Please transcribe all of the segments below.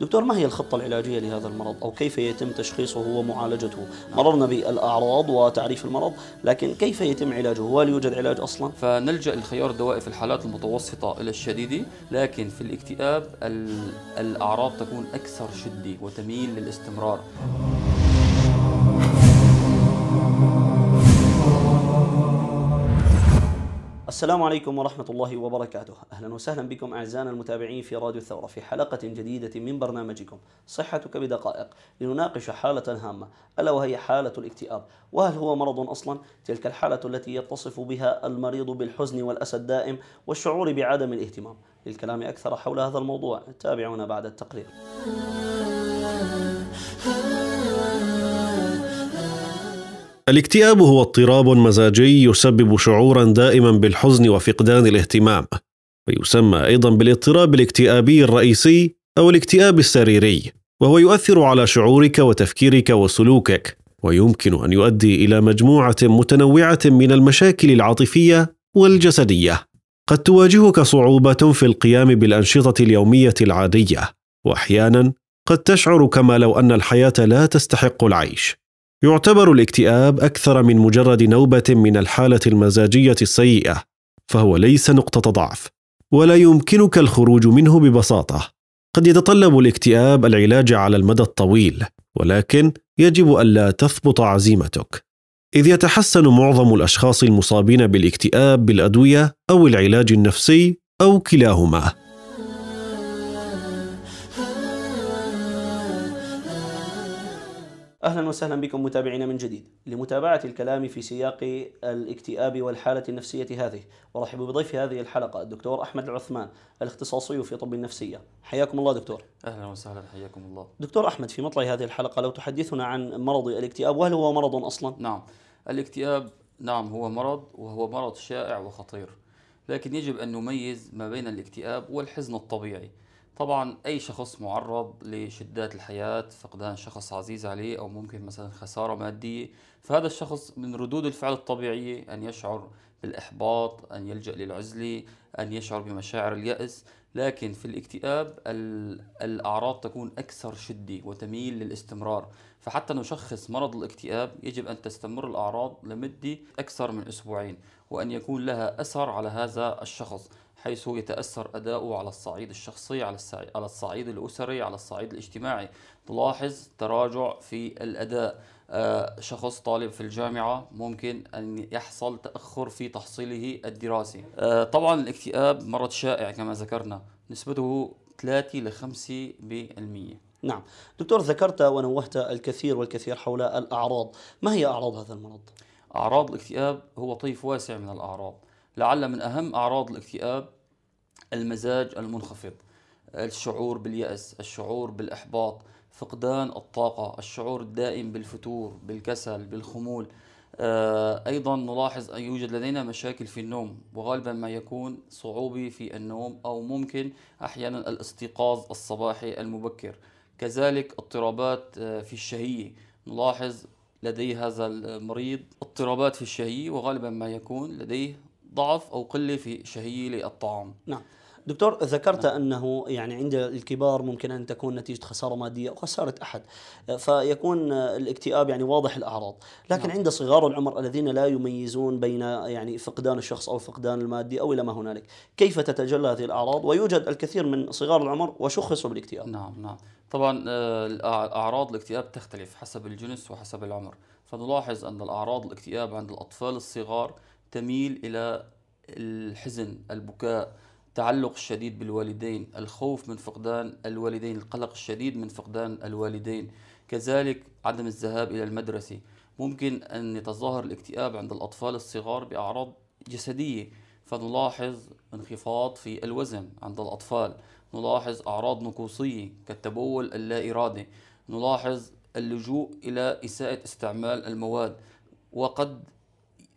دكتور ما هي الخطة العلاجية لهذا المرض أو كيف يتم تشخيصه ومعالجته مررنا بالأعراض وتعريف المرض لكن كيف يتم علاجه هل يوجد علاج أصلا فنلجأ للخيار الدوائي في الحالات المتوسطة إلى الشديدة لكن في الاكتئاب الأعراض تكون أكثر شدة وتميل للاستمرار السلام عليكم ورحمة الله وبركاته أهلا وسهلا بكم أعزائنا المتابعين في راديو الثورة في حلقة جديدة من برنامجكم صحتك بدقائق لنناقش حالة هامة ألا وهي حالة الاكتئاب وهل هو مرض أصلا؟ تلك الحالة التي يتصف بها المريض بالحزن والأسى الدائم والشعور بعدم الاهتمام للكلام أكثر حول هذا الموضوع تابعونا بعد التقرير الاكتئاب هو اضطراب مزاجي يسبب شعورا دائما بالحزن وفقدان الاهتمام ويسمى ايضا بالاضطراب الاكتئابي الرئيسي او الاكتئاب السريري وهو يؤثر على شعورك وتفكيرك وسلوكك ويمكن ان يؤدي الى مجموعه متنوعه من المشاكل العاطفيه والجسديه قد تواجهك صعوبه في القيام بالانشطه اليوميه العاديه واحيانا قد تشعر كما لو ان الحياه لا تستحق العيش يعتبر الاكتئاب أكثر من مجرد نوبة من الحالة المزاجية السيئة، فهو ليس نقطة ضعف، ولا يمكنك الخروج منه ببساطة. قد يتطلب الاكتئاب العلاج على المدى الطويل، ولكن يجب ألا تثبط عزيمتك، إذ يتحسن معظم الأشخاص المصابين بالاكتئاب بالأدوية أو العلاج النفسي أو كلاهما. أهلا وسهلا بكم متابعينا من جديد لمتابعة الكلام في سياق الاكتئاب والحالة النفسية هذه ورحب بضيف هذه الحلقة الدكتور أحمد العثمان الاختصاصي في طب النفسية حياكم الله دكتور أهلا وسهلا حياكم الله دكتور أحمد في مطلع هذه الحلقة لو تحدثنا عن مرض الاكتئاب وهل هو مرض أصلا؟ نعم الاكتئاب نعم هو مرض وهو مرض شائع وخطير لكن يجب أن نميز ما بين الاكتئاب والحزن الطبيعي طبعا اي شخص معرض لشدات الحياة فقدان شخص عزيز عليه او ممكن مثلا خسارة مادية فهذا الشخص من ردود الفعل الطبيعية ان يشعر بالاحباط ان يلجأ للعزلة ان يشعر بمشاعر اليأس لكن في الاكتئاب الاعراض تكون اكثر شدة وتميل للاستمرار فحتى نشخص مرض الاكتئاب يجب ان تستمر الاعراض لمدة اكثر من اسبوعين وان يكون لها اثر على هذا الشخص حيث يتأثر أداؤه على الصعيد الشخصي على الصعيد الأسري على الصعيد الاجتماعي تلاحظ تراجع في الأداء آه، شخص طالب في الجامعة ممكن أن يحصل تأخر في تحصيله الدراسي آه، طبعا الاكتئاب مرض شائع كما ذكرنا نسبته 3 ل 5% نعم دكتور ذكرت ونوهت الكثير والكثير حول الأعراض ما هي أعراض هذا المرض؟ أعراض الاكتئاب هو طيف واسع من الأعراض لعل من أهم أعراض الاكتئاب المزاج المنخفض الشعور باليأس الشعور بالإحباط فقدان الطاقة الشعور الدائم بالفتور بالكسل بالخمول آه، أيضا نلاحظ أن يوجد لدينا مشاكل في النوم وغالبا ما يكون صعوبة في النوم أو ممكن أحيانا الاستيقاظ الصباحي المبكر كذلك اضطرابات آه، في الشهية نلاحظ لدي هذا المريض اضطرابات في الشهية وغالبا ما يكون لديه ضعف أو قلة في شهية للطعام نعم دكتور نعم. ذكرت نعم. انه يعني عند الكبار ممكن ان تكون نتيجه خساره ماديه او خساره احد فيكون الاكتئاب يعني واضح الاعراض، لكن نعم. عند صغار العمر الذين لا يميزون بين يعني فقدان الشخص او فقدان المادي او الى ما هنالك، كيف تتجلى هذه الاعراض؟ ويوجد الكثير من صغار العمر وشخصوا بالاكتئاب. نعم نعم، طبعا آه، اعراض الاكتئاب تختلف حسب الجنس وحسب العمر، فنلاحظ ان الاعراض الاكتئاب عند الاطفال الصغار تميل إلى الحزن البكاء التعلق الشديد بالوالدين الخوف من فقدان الوالدين القلق الشديد من فقدان الوالدين كذلك عدم الذهاب إلى المدرسة ممكن أن يتظاهر الاكتئاب عند الأطفال الصغار بأعراض جسدية فنلاحظ انخفاض في الوزن عند الأطفال نلاحظ أعراض نقوصية كالتبول اللا إرادي نلاحظ اللجوء إلى إساءة استعمال المواد وقد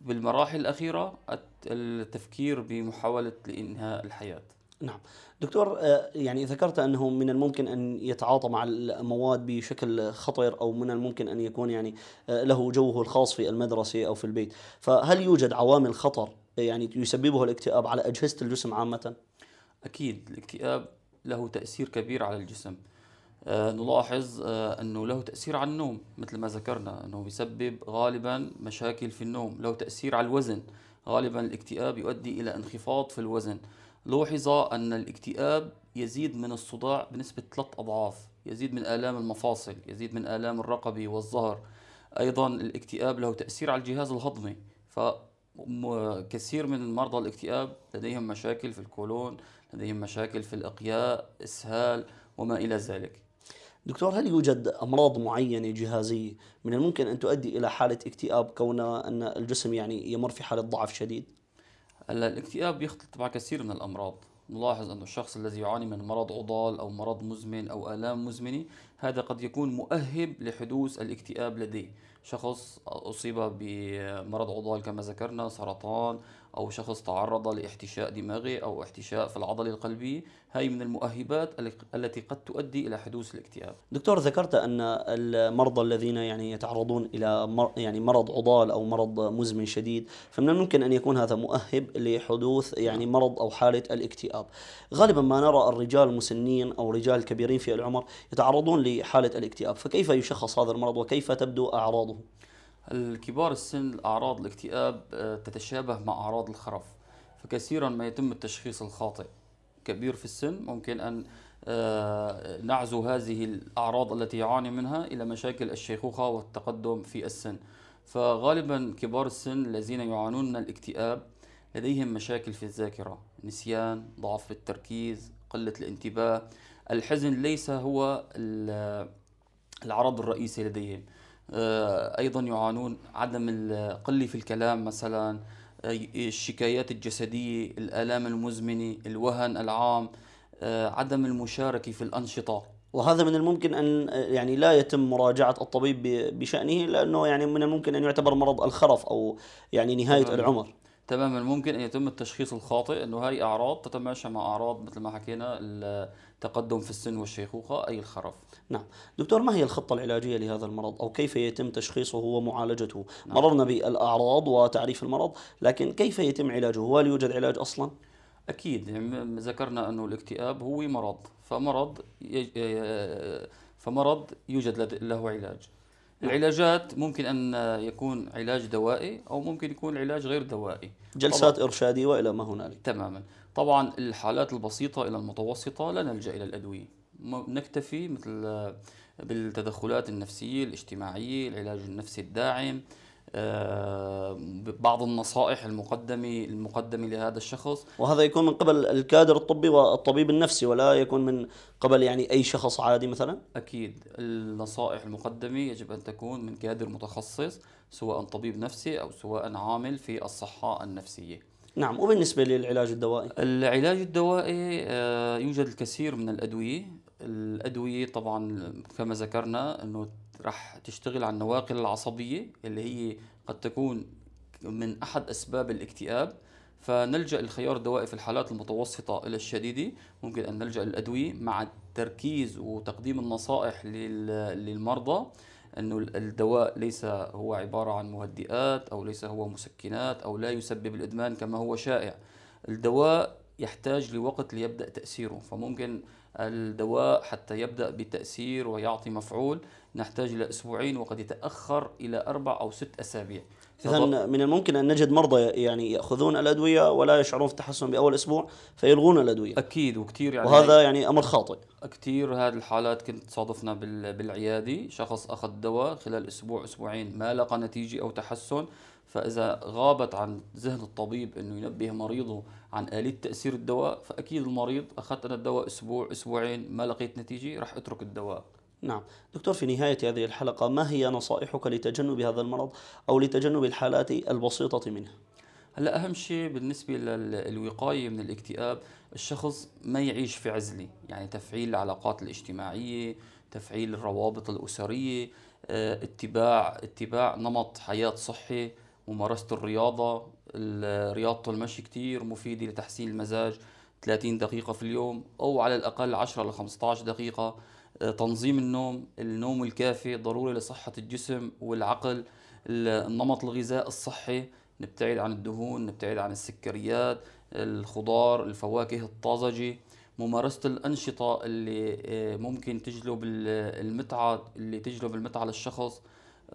بالمراحل الأخيرة التفكير بمحاولة لإنهاء الحياة نعم دكتور آه، يعني ذكرت انه من الممكن ان يتعاطى مع المواد بشكل خطر او من الممكن ان يكون يعني آه، له جوه الخاص في المدرسه او في البيت، فهل يوجد عوامل خطر آه، يعني يسببها الاكتئاب على اجهزه الجسم عامه؟ اكيد الاكتئاب له تاثير كبير على الجسم، آه، نلاحظ آه، أنه له تأثير على النوم مثل ما ذكرنا أنه بيسبب غالبا مشاكل في النوم له تأثير على الوزن غالبا الاكتئاب يؤدي إلى انخفاض في الوزن لوحظ أن الاكتئاب يزيد من الصداع بنسبة 3 أضعاف يزيد من آلام المفاصل يزيد من آلام الرقبة والظهر أيضا الاكتئاب له تأثير على الجهاز الهضمي ف كثير من مرضى الاكتئاب لديهم مشاكل في الكولون لديهم مشاكل في الأقياء إسهال وما إلى ذلك دكتور هل يوجد أمراض معينة جهازية من الممكن أن تؤدي إلى حالة اكتئاب كون أن الجسم يعني يمر في حالة ضعف شديد؟ هلا الاكتئاب يختلط مع كثير من الأمراض نلاحظ أن الشخص الذي يعاني من مرض عضال أو مرض مزمن أو آلام مزمنة هذا قد يكون مؤهب لحدوث الاكتئاب لديه شخص أصيب بمرض عضال كما ذكرنا سرطان أو شخص تعرض لاحتشاء دماغي أو احتشاء في العضلة القلبية هاي من المؤهبات التي قد تؤدي إلى حدوث الاكتئاب دكتور ذكرت أن المرضى الذين يعني يتعرضون إلى مر يعني مرض عضال أو مرض مزمن شديد فمن الممكن أن يكون هذا مؤهب لحدوث يعني مرض أو حالة الاكتئاب غالبا ما نرى الرجال المسنين أو رجال الكبيرين في العمر يتعرضون لحالة الاكتئاب فكيف يشخص هذا المرض وكيف تبدو أعراضه؟ الكبار السن الأعراض الاكتئاب آه، تتشابه مع أعراض الخرف فكثيرا ما يتم التشخيص الخاطئ كبير في السن ممكن أن آه، نعزو هذه الأعراض التي يعاني منها إلى مشاكل الشيخوخة والتقدم في السن فغالبا كبار السن الذين يعانون من الاكتئاب لديهم مشاكل في الذاكرة نسيان ضعف في التركيز قلة الانتباه الحزن ليس هو العرض الرئيسي لديهم آه، ايضا يعانون عدم القله في الكلام مثلا آه، الشكايات الجسديه الالام المزمنه الوهن العام آه، عدم المشاركه في الانشطه وهذا من الممكن ان يعني لا يتم مراجعه الطبيب بشانه لانه يعني من الممكن ان يعتبر مرض الخرف او يعني نهايه نعم. العمر تماما ممكن ان يتم التشخيص الخاطئ انه هاي اعراض تتماشى مع اعراض مثل ما حكينا التقدم في السن والشيخوخه اي الخرف. نعم، دكتور ما هي الخطه العلاجيه لهذا المرض او كيف يتم تشخيصه ومعالجته؟ نعم. مررنا بالاعراض وتعريف المرض، لكن كيف يتم علاجه؟ وهل يوجد علاج اصلا؟ اكيد يعني ذكرنا انه الاكتئاب هو مرض، فمرض يج... فمرض يوجد له علاج. العلاجات ممكن ان يكون علاج دوائي او ممكن يكون علاج غير دوائي جلسات ارشاديه والى ما هنالك تماما طبعا الحالات البسيطه الى المتوسطه لا نلجا الى الادويه نكتفي مثل بالتدخلات النفسيه الاجتماعيه العلاج النفسي الداعم آه، بعض النصائح المقدمة المقدمة لهذا الشخص وهذا يكون من قبل الكادر الطبي والطبيب النفسي ولا يكون من قبل يعني أي شخص عادي مثلا أكيد النصائح المقدمة يجب أن تكون من كادر متخصص سواء طبيب نفسي أو سواء عامل في الصحة النفسية نعم وبالنسبة للعلاج الدوائي العلاج الدوائي آه، يوجد الكثير من الأدوية الأدوية طبعا كما ذكرنا أنه راح تشتغل على النواقل العصبية اللي هي قد تكون من أحد أسباب الاكتئاب فنلجأ لخيار الدوائي في الحالات المتوسطة إلى الشديدة ممكن أن نلجأ للأدوية مع التركيز وتقديم النصائح للمرضى أنه الدواء ليس هو عبارة عن مهدئات أو ليس هو مسكنات أو لا يسبب الإدمان كما هو شائع الدواء يحتاج لوقت ليبدأ تأثيره فممكن الدواء حتى يبدأ بتأثير ويعطي مفعول نحتاج إلى أسبوعين وقد يتأخر إلى أربع أو ست أسابيع إذا من الممكن أن نجد مرضى يعني يأخذون الأدوية ولا يشعرون في التحسن بأول أسبوع فيلغون الأدوية أكيد وكثير يعني وهذا يعني أمر خاطئ كثير هذه الحالات كنت صادفنا بالعيادة شخص أخذ دواء خلال أسبوع أسبوعين ما لقى نتيجة أو تحسن فإذا غابت عن ذهن الطبيب أنه ينبه مريضه عن آلية تأثير الدواء فأكيد المريض أخذت أنا الدواء أسبوع أسبوعين ما لقيت نتيجة رح أترك الدواء نعم دكتور في نهاية هذه الحلقة ما هي نصائحك لتجنب هذا المرض أو لتجنب الحالات البسيطة منه؟ هلا أهم شيء بالنسبة للوقاية من الاكتئاب الشخص ما يعيش في عزلة يعني تفعيل العلاقات الاجتماعية تفعيل الروابط الأسرية آه، اتباع اتباع نمط حياة صحي ممارسة الرياضة رياضة المشي كتير مفيدة لتحسين المزاج 30 دقيقة في اليوم أو على الأقل 10 ل 15 دقيقة آه، تنظيم النوم النوم الكافي ضروري لصحة الجسم والعقل النمط الغذاء الصحي نبتعد عن الدهون نبتعد عن السكريات الخضار الفواكه الطازجة ممارسة الأنشطة اللي آه، ممكن تجلب المتعة اللي تجلب المتعة للشخص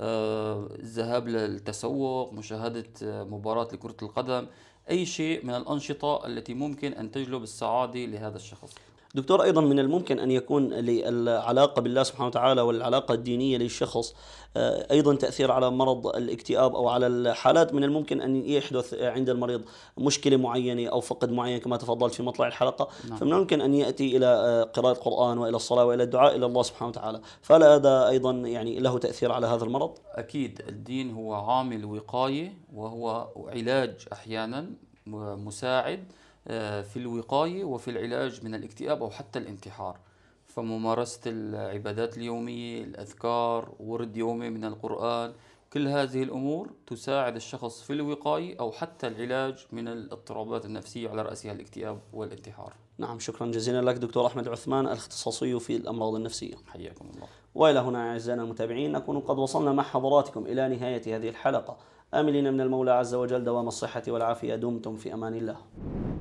الذهاب للتسوق مشاهدة آه، مباراة لكرة القدم أي شيء من الأنشطة التي ممكن أن تجلب السعادة لهذا الشخص دكتور أيضا من الممكن أن يكون للعلاقة بالله سبحانه وتعالى والعلاقة الدينية للشخص آه، أيضا تأثير على مرض الاكتئاب أو على الحالات من الممكن أن يحدث عند المريض مشكلة معينة أو فقد معين كما تفضلت في مطلع الحلقة نعم. فمن الممكن أن يأتي إلى آه، قراءة القرآن وإلى الصلاة وإلى الدعاء إلى الله سبحانه وتعالى فلا هذا أيضا يعني له تأثير على هذا المرض أكيد الدين هو عامل وقاية وهو علاج أحيانا مساعد آه، في الوقاية وفي العلاج من الاكتئاب أو حتى الانتحار فممارسة العبادات اليومية الأذكار ورد يومي من القرآن كل هذه الأمور تساعد الشخص في الوقاية أو حتى العلاج من الاضطرابات النفسية على رأسها الاكتئاب والانتحار نعم شكرا جزيلا لك دكتور أحمد عثمان الاختصاصي في الأمراض النفسية حياكم الله وإلى هنا أعزائنا المتابعين نكون قد وصلنا مع حضراتكم إلى نهاية هذه الحلقة آملين من المولى عز وجل دوام الصحة والعافية دمتم في أمان الله